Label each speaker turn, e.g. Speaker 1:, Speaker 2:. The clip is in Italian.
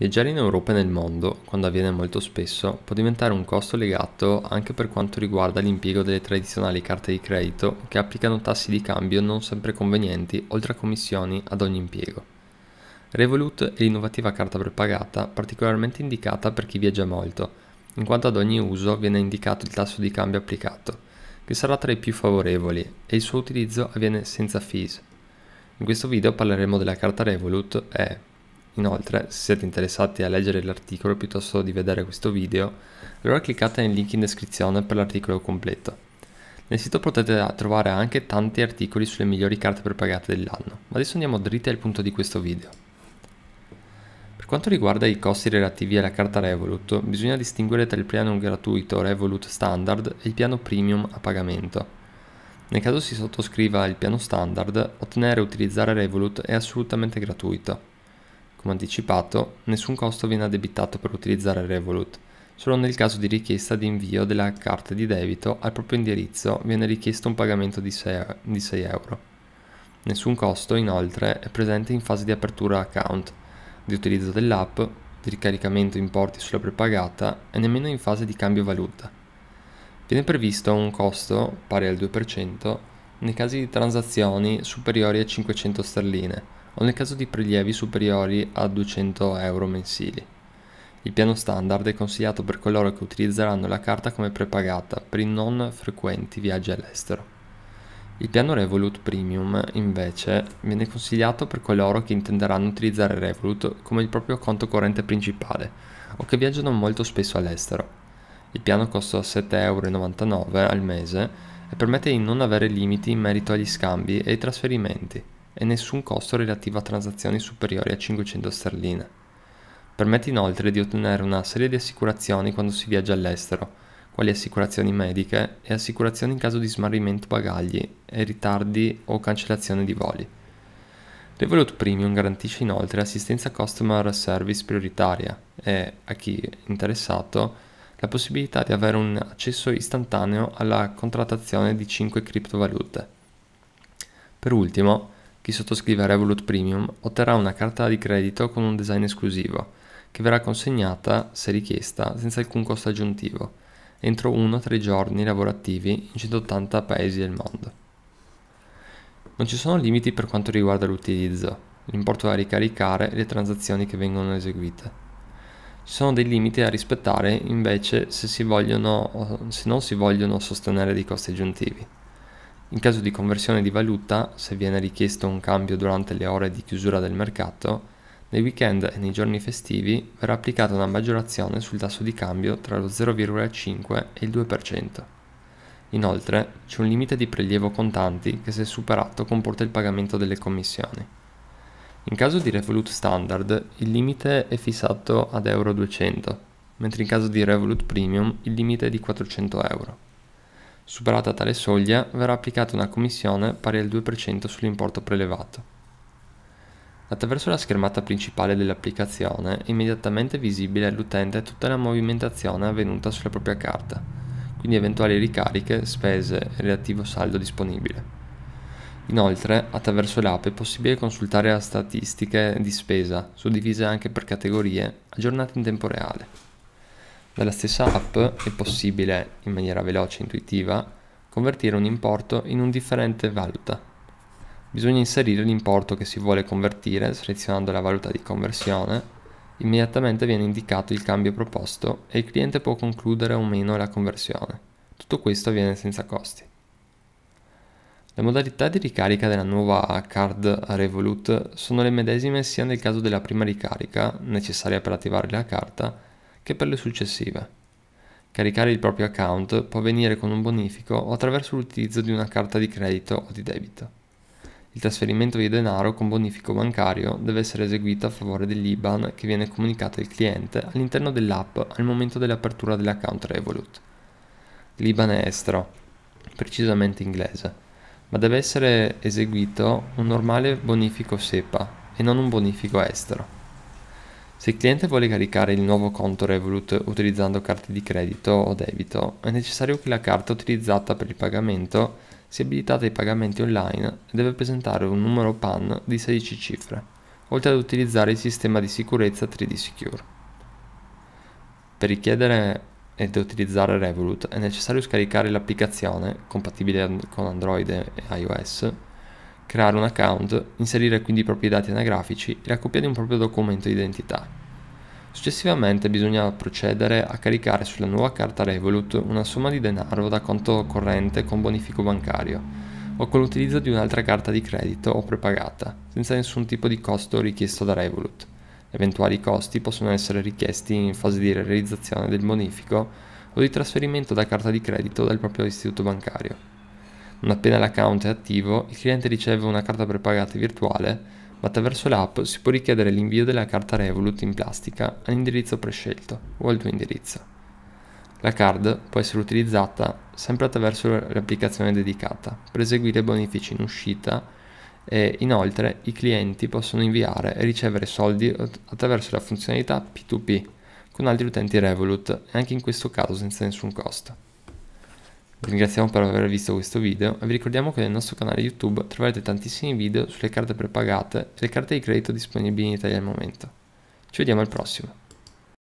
Speaker 1: Viaggiare in Europa e nel mondo, quando avviene molto spesso, può diventare un costo legato anche per quanto riguarda l'impiego delle tradizionali carte di credito che applicano tassi di cambio non sempre convenienti oltre a commissioni ad ogni impiego. Revolut è l'innovativa carta prepagata particolarmente indicata per chi viaggia molto, in quanto ad ogni uso viene indicato il tasso di cambio applicato, che sarà tra i più favorevoli e il suo utilizzo avviene senza fees. In questo video parleremo della carta Revolut e, Inoltre, se siete interessati a leggere l'articolo piuttosto di vedere questo video, allora cliccate nel link in descrizione per l'articolo completo. Nel sito potete trovare anche tanti articoli sulle migliori carte prepagate dell'anno, ma adesso andiamo dritti al punto di questo video. Per quanto riguarda i costi relativi alla carta Revolut, bisogna distinguere tra il piano gratuito Revolut Standard e il piano Premium a pagamento. Nel caso si sottoscriva il piano standard, ottenere e utilizzare Revolut è assolutamente gratuito come anticipato, nessun costo viene addebitato per utilizzare Revolut. Solo nel caso di richiesta di invio della carta di debito al proprio indirizzo viene richiesto un pagamento di 6, di 6 euro. Nessun costo, inoltre, è presente in fase di apertura account, di utilizzo dell'app, di ricaricamento importi sulla prepagata e nemmeno in fase di cambio valuta. Viene previsto un costo pari al 2% nei casi di transazioni superiori a 500 sterline o nel caso di prelievi superiori a 200 euro mensili. Il piano standard è consigliato per coloro che utilizzeranno la carta come prepagata per i non frequenti viaggi all'estero. Il piano Revolut Premium invece viene consigliato per coloro che intenderanno utilizzare Revolut come il proprio conto corrente principale o che viaggiano molto spesso all'estero. Il piano costa 7,99€ al mese e permette di non avere limiti in merito agli scambi e ai trasferimenti e nessun costo relativo a transazioni superiori a 500 sterline. Permette inoltre di ottenere una serie di assicurazioni quando si viaggia all'estero, quali assicurazioni mediche e assicurazioni in caso di smarrimento bagagli e ritardi o cancellazione di voli. Revolut Premium garantisce inoltre assistenza customer service prioritaria e, a chi è interessato, la possibilità di avere un accesso istantaneo alla contrattazione di 5 criptovalute. Per ultimo, chi sottoscrive Revolut Premium otterrà una carta di credito con un design esclusivo, che verrà consegnata, se richiesta, senza alcun costo aggiuntivo, entro 1-3 giorni lavorativi in 180 paesi del mondo. Non ci sono limiti per quanto riguarda l'utilizzo, l'importo da ricaricare e le transazioni che vengono eseguite. Ci sono dei limiti a rispettare invece se, vogliono, se non si vogliono sostenere dei costi aggiuntivi. In caso di conversione di valuta, se viene richiesto un cambio durante le ore di chiusura del mercato, nei weekend e nei giorni festivi verrà applicata una maggiorazione sul tasso di cambio tra lo 0,5 e il 2%. Inoltre c'è un limite di prelievo contanti che se superato comporta il pagamento delle commissioni. In caso di Revolut Standard il limite è fissato ad Euro 200, mentre in caso di Revolut Premium il limite è di 400 euro. Superata tale soglia, verrà applicata una commissione pari al 2% sull'importo prelevato. Attraverso la schermata principale dell'applicazione è immediatamente visibile all'utente tutta la movimentazione avvenuta sulla propria carta, quindi eventuali ricariche, spese e relativo saldo disponibile. Inoltre, attraverso l'app è possibile consultare le statistiche di spesa, suddivise anche per categorie, aggiornate in tempo reale. Nella stessa app è possibile, in maniera veloce e intuitiva, convertire un importo in un differente valuta. Bisogna inserire l'importo che si vuole convertire selezionando la valuta di conversione, immediatamente viene indicato il cambio proposto e il cliente può concludere o meno la conversione. Tutto questo avviene senza costi. Le modalità di ricarica della nuova card Revolut sono le medesime sia nel caso della prima ricarica, necessaria per attivare la carta, che per le successive. Caricare il proprio account può avvenire con un bonifico o attraverso l'utilizzo di una carta di credito o di debito. Il trasferimento di denaro con bonifico bancario deve essere eseguito a favore dell'IBAN che viene comunicato al cliente all'interno dell'app al momento dell'apertura dell'account Revolut. L'IBAN è estero, precisamente inglese, ma deve essere eseguito un normale bonifico SEPA e non un bonifico estero. Se il cliente vuole caricare il nuovo conto Revolut utilizzando carte di credito o debito, è necessario che la carta utilizzata per il pagamento sia abilitata ai pagamenti online e deve presentare un numero PAN di 16 cifre, oltre ad utilizzare il sistema di sicurezza 3D Secure. Per richiedere ed utilizzare Revolut è necessario scaricare l'applicazione, compatibile con Android e iOS, creare un account, inserire quindi i propri dati anagrafici e la copia di un proprio documento d'identità. Successivamente bisogna procedere a caricare sulla nuova carta Revolut una somma di denaro da conto corrente con bonifico bancario o con l'utilizzo di un'altra carta di credito o prepagata, senza nessun tipo di costo richiesto da Revolut. Eventuali costi possono essere richiesti in fase di realizzazione del bonifico o di trasferimento da carta di credito dal proprio istituto bancario. Non appena l'account è attivo, il cliente riceve una carta prepagata virtuale, ma attraverso l'app si può richiedere l'invio della carta Revolut in plastica all'indirizzo prescelto o al tuo indirizzo. La card può essere utilizzata sempre attraverso l'applicazione dedicata per eseguire bonifici in uscita e inoltre i clienti possono inviare e ricevere soldi attraverso la funzionalità P2P con altri utenti Revolut e anche in questo caso senza nessun costo. Vi ringraziamo per aver visto questo video e vi ricordiamo che nel nostro canale YouTube troverete tantissimi video sulle carte prepagate e sulle carte di credito disponibili in Italia al momento. Ci vediamo al prossimo.